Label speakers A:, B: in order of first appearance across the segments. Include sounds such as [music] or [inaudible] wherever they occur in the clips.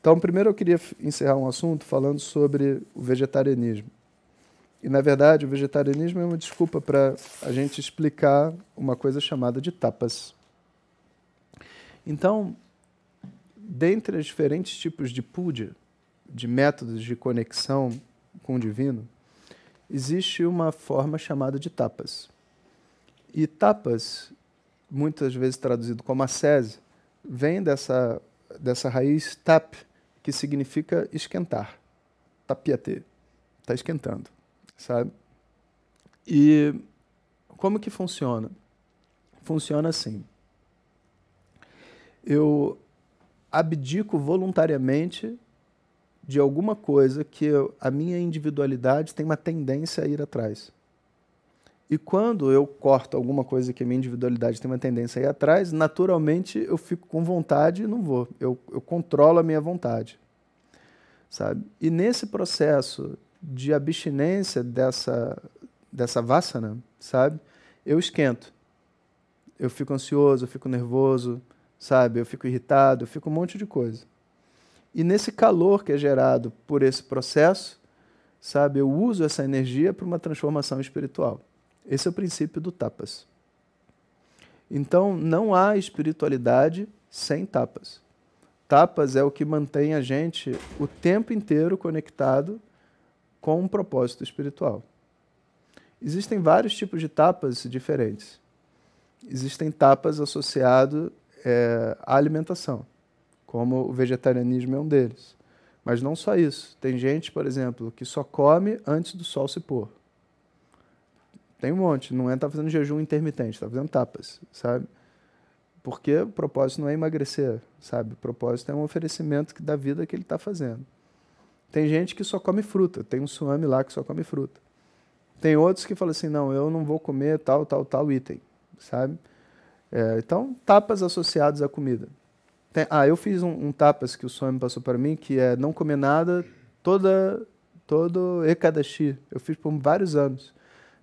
A: Então, primeiro eu queria encerrar um assunto falando sobre o vegetarianismo. E, na verdade, o vegetarianismo é uma desculpa para a gente explicar uma coisa chamada de tapas. Então, dentre os diferentes tipos de puja, de métodos de conexão com o divino, existe uma forma chamada de tapas. E tapas, muitas vezes traduzido como ascese, vem dessa, dessa raiz tap, que significa esquentar. Tapiate. Está esquentando, sabe? E como que funciona? Funciona assim. Eu abdico voluntariamente de alguma coisa que eu, a minha individualidade tem uma tendência a ir atrás. E quando eu corto alguma coisa que a minha individualidade tem uma tendência a ir atrás, naturalmente eu fico com vontade e não vou. Eu, eu controlo a minha vontade. Sabe? E nesse processo de abstinência dessa, dessa vassana, sabe? Eu esquento. Eu fico ansioso, eu fico nervoso, sabe? Eu fico irritado, eu fico um monte de coisa. E nesse calor que é gerado por esse processo, sabe? Eu uso essa energia para uma transformação espiritual. Esse é o princípio do tapas. Então, não há espiritualidade sem tapas. Tapas é o que mantém a gente o tempo inteiro conectado com um propósito espiritual. Existem vários tipos de tapas diferentes. Existem tapas associados é, à alimentação, como o vegetarianismo é um deles. Mas não só isso. Tem gente, por exemplo, que só come antes do sol se pôr. Tem um monte. Não é estar tá fazendo jejum intermitente, está fazendo tapas, sabe? Porque o propósito não é emagrecer, sabe? O propósito é um oferecimento da vida que ele está fazendo. Tem gente que só come fruta, tem um suami lá que só come fruta. Tem outros que falam assim: não, eu não vou comer tal, tal, tal item, sabe? É, então, tapas associados à comida. Tem, ah, eu fiz um, um tapas que o suami passou para mim, que é não comer nada toda, todo Ekadashi. Eu fiz por vários anos.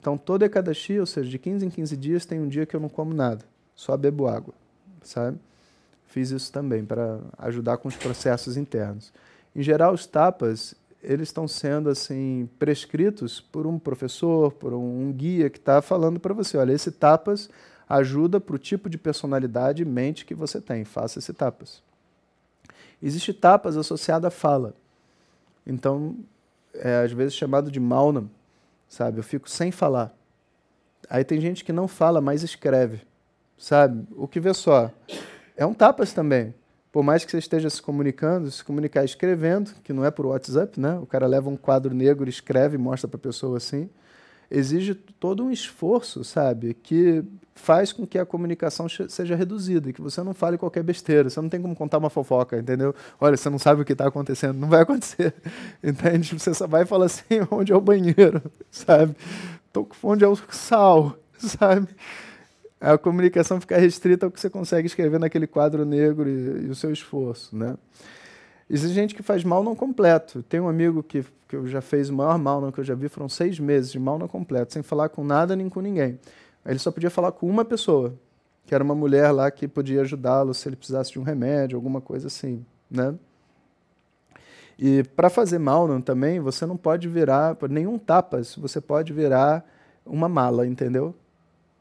A: Então, todo Ekadashi, ou seja, de 15 em 15 dias, tem um dia que eu não como nada, só bebo água, sabe? Fiz isso também para ajudar com os processos internos. Em geral, os tapas, eles estão sendo assim prescritos por um professor, por um guia que está falando para você, olha, esse tapas ajuda para o tipo de personalidade e mente que você tem, faça esse tapas. Existe tapas associada à fala. Então, é às vezes chamado de maunam, sabe? Eu fico sem falar. Aí tem gente que não fala, mas escreve, sabe? O que vê só, é um tapas também. Por mais que você esteja se comunicando, se comunicar escrevendo, que não é por WhatsApp, né? O cara leva um quadro negro, escreve, mostra para a pessoa assim exige todo um esforço, sabe? Que faz com que a comunicação seja reduzida, que você não fale qualquer besteira, você não tem como contar uma fofoca, entendeu? Olha, você não sabe o que está acontecendo, não vai acontecer, [laughs] entende? Você só vai falar assim, [laughs] onde é o banheiro, sabe? onde é o sal, [laughs] sabe? A comunicação fica restrita ao que você consegue escrever naquele quadro negro e, e o seu esforço, né? Existe gente que faz mal não completo. Tem um amigo que, que eu já fez o maior mal não, que eu já vi, foram seis meses de mal não completo, sem falar com nada nem com ninguém. Ele só podia falar com uma pessoa, que era uma mulher lá que podia ajudá-lo se ele precisasse de um remédio, alguma coisa assim, né? E para fazer mal não também, você não pode virar nenhum tapas, você pode virar uma mala, entendeu?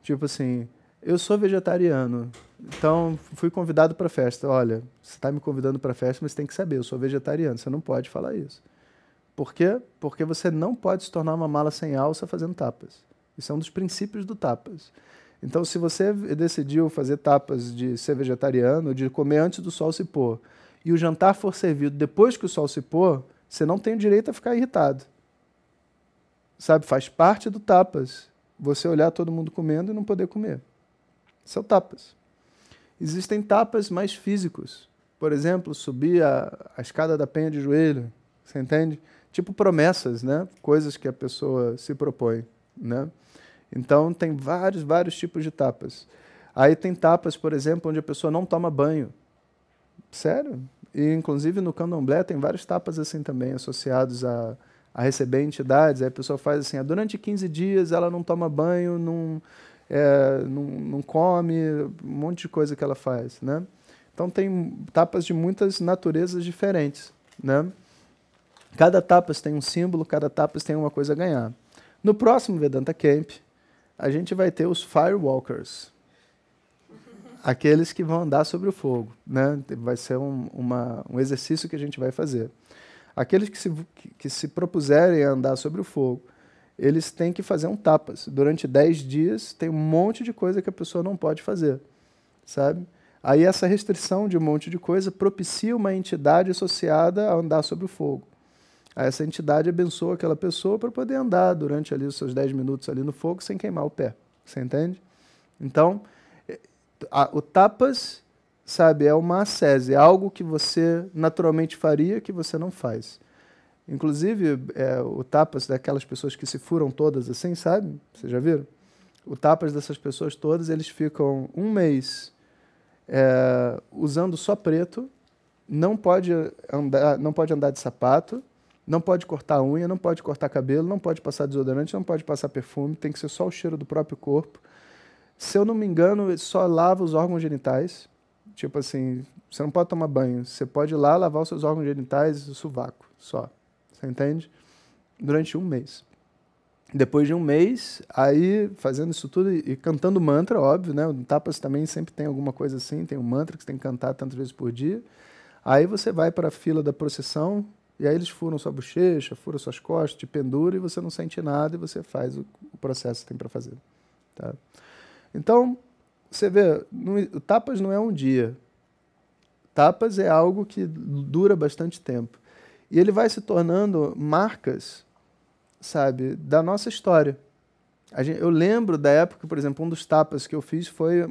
A: Tipo assim, eu sou vegetariano. Então, fui convidado para festa. Olha, você está me convidando para festa, mas você tem que saber, eu sou vegetariano, você não pode falar isso. Por quê? Porque você não pode se tornar uma mala sem alça fazendo tapas. Isso é um dos princípios do tapas. Então, se você decidiu fazer tapas de ser vegetariano, de comer antes do sol se pôr, e o jantar for servido depois que o sol se pôr, você não tem o direito a ficar irritado. Sabe? Faz parte do tapas. Você olhar todo mundo comendo e não poder comer. Isso é o tapas. Existem tapas mais físicos. Por exemplo, subir a, a escada da penha de joelho, você entende? Tipo promessas, né? Coisas que a pessoa se propõe, né? Então, tem vários, vários tipos de tapas. Aí tem tapas, por exemplo, onde a pessoa não toma banho. Sério? E, inclusive, no candomblé tem vários tapas assim também, associados a, a receber entidades. Aí a pessoa faz assim, ah, durante 15 dias ela não toma banho, não, é, não, não come, um monte de coisa que ela faz, né? Então tem tapas de muitas naturezas diferentes, né? Cada tapas tem um símbolo, cada tapas tem uma coisa a ganhar. No próximo Vedanta Camp, a gente vai ter os Firewalkers, aqueles que vão andar sobre o fogo, né? Vai ser um, uma, um exercício que a gente vai fazer. Aqueles que se, que, que se propuserem a andar sobre o fogo eles têm que fazer um tapas. Durante 10 dias tem um monte de coisa que a pessoa não pode fazer, sabe? Aí essa restrição de um monte de coisa propicia uma entidade associada a andar sobre o fogo. Aí essa entidade abençoa aquela pessoa para poder andar durante ali os seus 10 minutos ali no fogo sem queimar o pé. Você entende? Então, eh, a, o tapas, sabe, é uma ascese, é algo que você naturalmente faria que você não faz. Inclusive, é, o tapas daquelas pessoas que se furam todas assim, sabe? Vocês já viram? O tapas dessas pessoas todas, eles ficam um mês é, usando só preto, não pode, andar, não pode andar de sapato, não pode cortar unha, não pode cortar cabelo, não pode passar desodorante, não pode passar perfume, tem que ser só o cheiro do próprio corpo. Se eu não me engano, só lava os órgãos genitais. Tipo assim, você não pode tomar banho, você pode ir lá lavar os seus órgãos genitais e o sovaco, só. Você entende? Durante um mês. Depois de um mês, aí fazendo isso tudo e, e cantando mantra, óbvio, né? O Tapas também sempre tem alguma coisa assim, tem um mantra que você tem que cantar tantas vezes por dia. Aí você vai para a fila da procissão, e aí eles furam sua bochecha, furam suas costas, te pendura e você não sente nada e você faz o, o processo que tem para fazer. Tá? Então, você vê, o tapas não é um dia. Tapas é algo que dura bastante tempo. E ele vai se tornando marcas, sabe, da nossa história. Gente, eu lembro da época, por exemplo, um dos tapas que eu fiz foi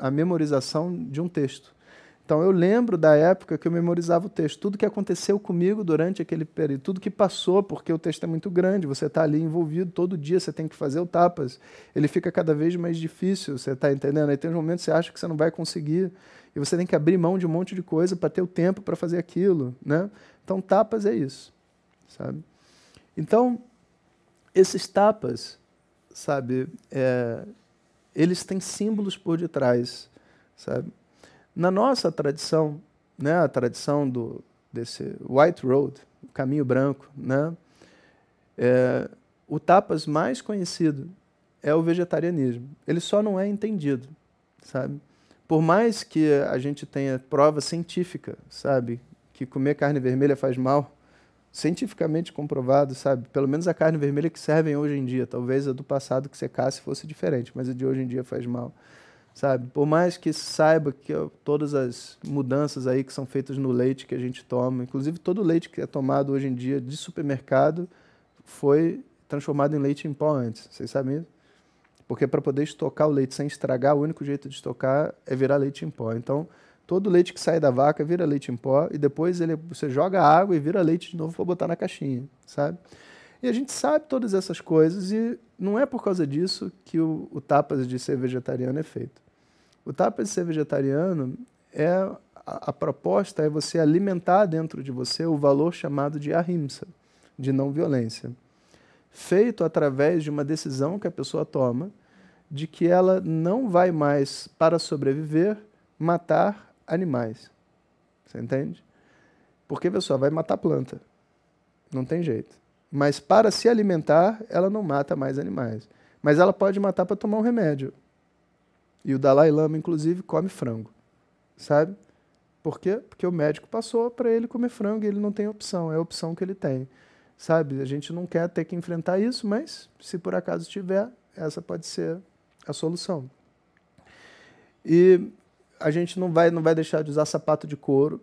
A: a memorização de um texto. Então eu lembro da época que eu memorizava o texto, tudo que aconteceu comigo durante aquele período, tudo que passou, porque o texto é muito grande, você está ali envolvido todo dia, você tem que fazer o tapas, ele fica cada vez mais difícil, você está entendendo? Aí tem uns momentos que você acha que você não vai conseguir e você tem que abrir mão de um monte de coisa para ter o tempo para fazer aquilo, né? Então, tapas é isso, sabe? Então, esses tapas, sabe, é, eles têm símbolos por detrás, sabe? Na nossa tradição, né, a tradição do desse White Road, o caminho branco, né, é, o tapas mais conhecido é o vegetarianismo. Ele só não é entendido, sabe? Por mais que a gente tenha prova científica, sabe, que comer carne vermelha faz mal. Cientificamente comprovado, sabe? Pelo menos a carne vermelha que servem hoje em dia. Talvez a do passado que secasse fosse diferente, mas a de hoje em dia faz mal, sabe? Por mais que saiba que todas as mudanças aí que são feitas no leite que a gente toma, inclusive todo o leite que é tomado hoje em dia de supermercado foi transformado em leite em pó antes. Vocês sabem isso? Porque para poder estocar o leite sem estragar, o único jeito de estocar é virar leite em pó. Então, Todo leite que sai da vaca vira leite em pó e depois ele, você joga água e vira leite de novo para botar na caixinha, sabe? E a gente sabe todas essas coisas e não é por causa disso que o, o tapas de ser vegetariano é feito. O tapas de ser vegetariano é a, a proposta é você alimentar dentro de você o valor chamado de ahimsa, de não violência, feito através de uma decisão que a pessoa toma de que ela não vai mais para sobreviver matar animais. Você entende? Porque, pessoal, vai matar planta. Não tem jeito. Mas para se alimentar, ela não mata mais animais. Mas ela pode matar para tomar um remédio. E o Dalai Lama, inclusive, come frango. Sabe? Por quê? Porque o médico passou para ele comer frango e ele não tem opção, é a opção que ele tem. Sabe? A gente não quer ter que enfrentar isso, mas se por acaso tiver, essa pode ser a solução. E a gente não vai, não vai deixar de usar sapato de couro.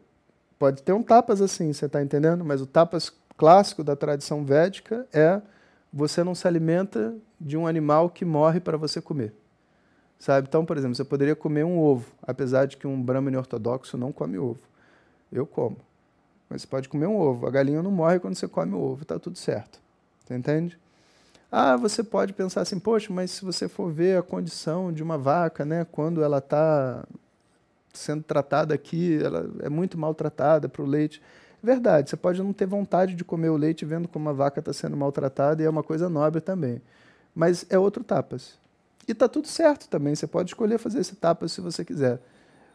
A: Pode ter um tapas assim, você está entendendo? Mas o tapas clássico da tradição védica é você não se alimenta de um animal que morre para você comer. Sabe? Então, por exemplo, você poderia comer um ovo, apesar de que um brahmane ortodoxo não come ovo. Eu como. Mas você pode comer um ovo. A galinha não morre quando você come o ovo, está tudo certo. Você entende? Ah, você pode pensar assim, poxa, mas se você for ver a condição de uma vaca, né, quando ela está sendo tratada aqui, ela é muito maltratada para o leite. É verdade, você pode não ter vontade de comer o leite vendo como a vaca está sendo maltratada e é uma coisa nobre também. Mas é outro tapas. E tá tudo certo também, você pode escolher fazer esse tapas se você quiser.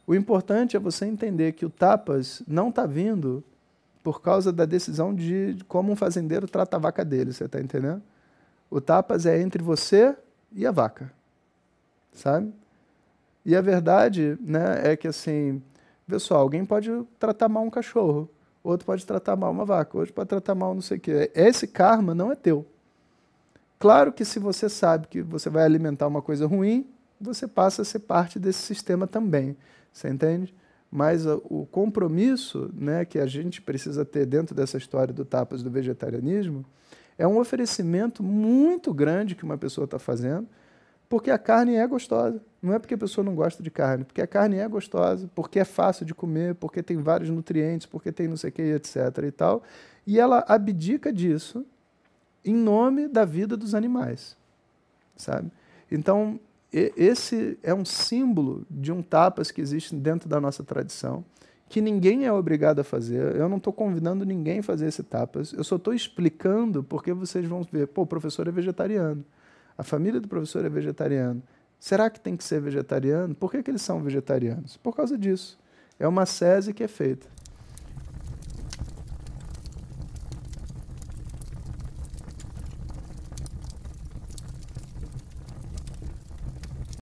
A: O importante é você entender que o tapas não está vindo por causa da decisão de como um fazendeiro trata a vaca dele, você está entendendo? O tapas é entre você e a vaca, sabe? E a verdade né, é que, assim, pessoal, alguém pode tratar mal um cachorro, outro pode tratar mal uma vaca, outro pode tratar mal não sei o quê. Esse karma não é teu. Claro que se você sabe que você vai alimentar uma coisa ruim, você passa a ser parte desse sistema também. Você entende? Mas o compromisso né, que a gente precisa ter dentro dessa história do tapas do vegetarianismo é um oferecimento muito grande que uma pessoa está fazendo porque a carne é gostosa. Não é porque a pessoa não gosta de carne, porque a carne é gostosa, porque é fácil de comer, porque tem vários nutrientes, porque tem não sei o que, etc. e tal. E ela abdica disso em nome da vida dos animais, sabe? Então, esse é um símbolo de um tapas que existe dentro da nossa tradição, que ninguém é obrigado a fazer. Eu não estou convidando ninguém a fazer esse tapas. Eu só estou explicando porque vocês vão ver, pô, o professor é vegetariano a família do professor é vegetariano. Será que tem que ser vegetariano? Por que, que eles são vegetarianos? Por causa disso. É uma sese que é feita.